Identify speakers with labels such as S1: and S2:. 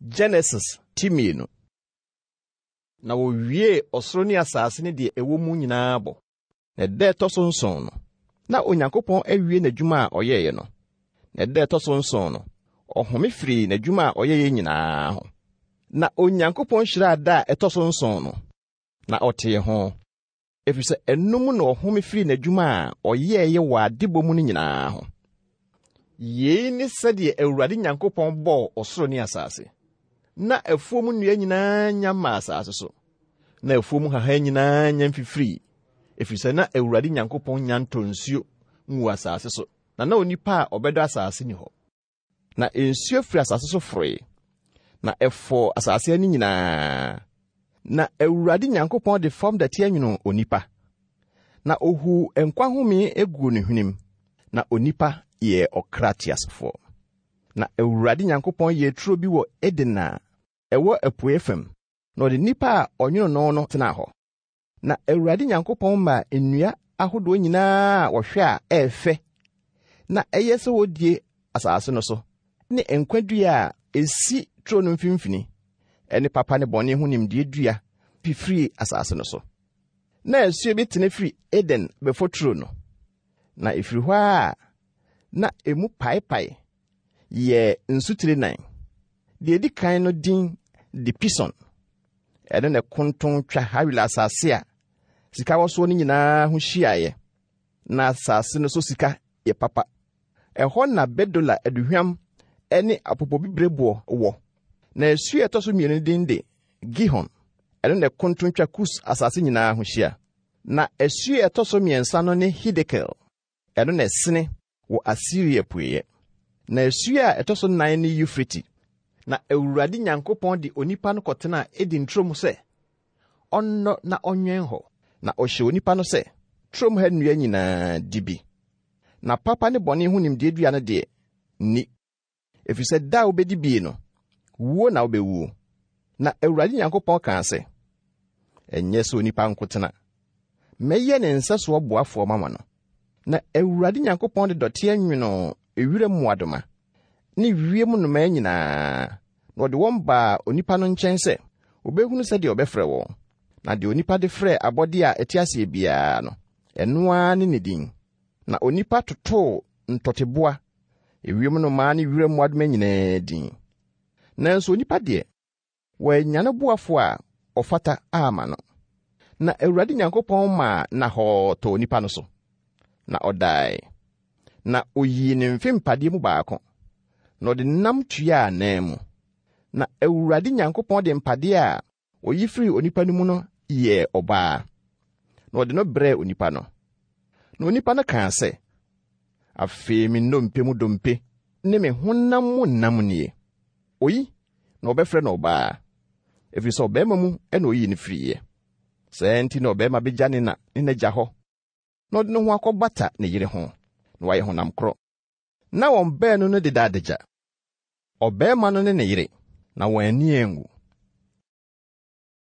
S1: genesis ti mmienu na wowiee ɔsoro ne asase ne deɛ ɛwɔ mu nyinaa bɔ na ɛda ɛtɔ so nson no na onyankopɔn awie n'adwuma a ɔyɛe no na ɛda ɛtɔ so nson no ɔhome firii n'adwuma a ɔyɛe nyinaa ho na onyankopɔn hyiraa da a ɛtɔ so nson no na ɔtee ho efisɛ ɛno mu na ɔhome firii n'adwuma a ɔyɛe wɔ adebɔ mu no nyinaa ho yei ne sɛdeɛ awurade nyankopɔn bɔɔ ɔsoro ne asase na afuom nnua nyinaa nya ma asase so na afuom hahan nyinaa nya mfifiri ɛfiri sɛ na awurade nyankopɔn nya ntɔ nsuo asase so na na onipa a ɔbɛdɔ asase ni hɔ na nsuo firi asase so foroe na ɛfɔɔ asase ani nyinaa na awurade nyankopɔn de fam dɛte nwono onipa na ohu nkwa home egu ne hwenem na onipa yɛ ɔkra teasefoɔ na awurade nyankopɔn yɛ turo bi wɔ eden a ɛwɔ apuei fam na ɔde nnipa a ɔnwene no no tenaa hɔ na awurade nyankopɔn ma nnua ahodoɔ nyinaa a wɔhwɛ a ɛɛfɛ. na ɛyɛ sɛ wɔdie asase no so ne nkwa dua a esi turo no mfimfini ɛne papa ne bɔne ho nimdeɛ dua fifiri asase no so na asuo bi tena firi eden bɛfo turo no na ɛfiri hɔ a na emu paepae yɛ nsutire nan deɛ edi kan no din de pison ɛno na ɛkonton twa hawila asase a sika wɔ soɔ no nyinaa ho hyiaeɛ na asase no so sika yɛ papa ɛhɔ na bedola aduhwam ne apopobibireboɔ wɔ na asu a ɛtɔ so mmienu din de gihon ɛno na ɛkonton twa kus asase nyinaa ho hyia na asu a ɛtɔ so mmiɛnsa no ne hidekel ɛno na ɛsene wɔ asiria pueɛ na asu a ɛtɔ so nan ne eufrate na awurade nyankopɔn de onipa no kɔtenaa edi nturom sɛ ɔnnɔ na ɔnwɛn hɔ na ɔhyɛ onipa no sɛ turom ha nnua nyinaa di bi na papa ne bɔne ho nimdeɛ dua no deɛ ni efisɛ da a wobɛdi bie no wuo na wobɛwuo na awurade nyankopɔn kaa sɛ ɛnyɛ sɛ onipa nko tena mɛyɛ ne nsa soɔ boafoɔ mama no na awurade nyankopɔn de dɔteɛ nwonoo ewira mmoadoma ne wiem nnomaa nyinaa na ɔde wɔn baa onipa no nkyɛn sɛ obehunu sɛdeɛ ɔbɛfrɛ wɔn na deɛ onipa de frɛ abɔde a ɛte aseɛ biara no ɛno ara ne ne din na onipa totoo ntɔteboa ewiem nnomaa ne wira mmoadoma nyinaa din nanso onipa deɛ wɔanyane boafo a ɔfata ama no na awurade nyankopɔn maa nahɔɔ tɔɔ nipa no so na ɔdae na oyii ne mfe mpadeɛ mu baako na ɔde nam tuaa anan mu na awurade nyankopɔn de mpadeɛ a oyi firi onipa no mu no yɛɛ ɔbaa na ɔde no brɛɛ onipa no na onipa no kaa sɛ afei me nnompe mu dompe ne me honam mu nam nie oyi na ɔbɛfrɛ no ɔbaa ɛfiri sɛ ɔbarima mu ɛna oyii no firiiɛ saa nti na ɔbarima begya ne na ne n'agya hɔ na ɔde no ho akɔbata ne yere ho na wayɛ honam korɔ na wɔn bɛɛ no no deda adagya ɔbɛɛma no ne ne yere na wɔn ani angu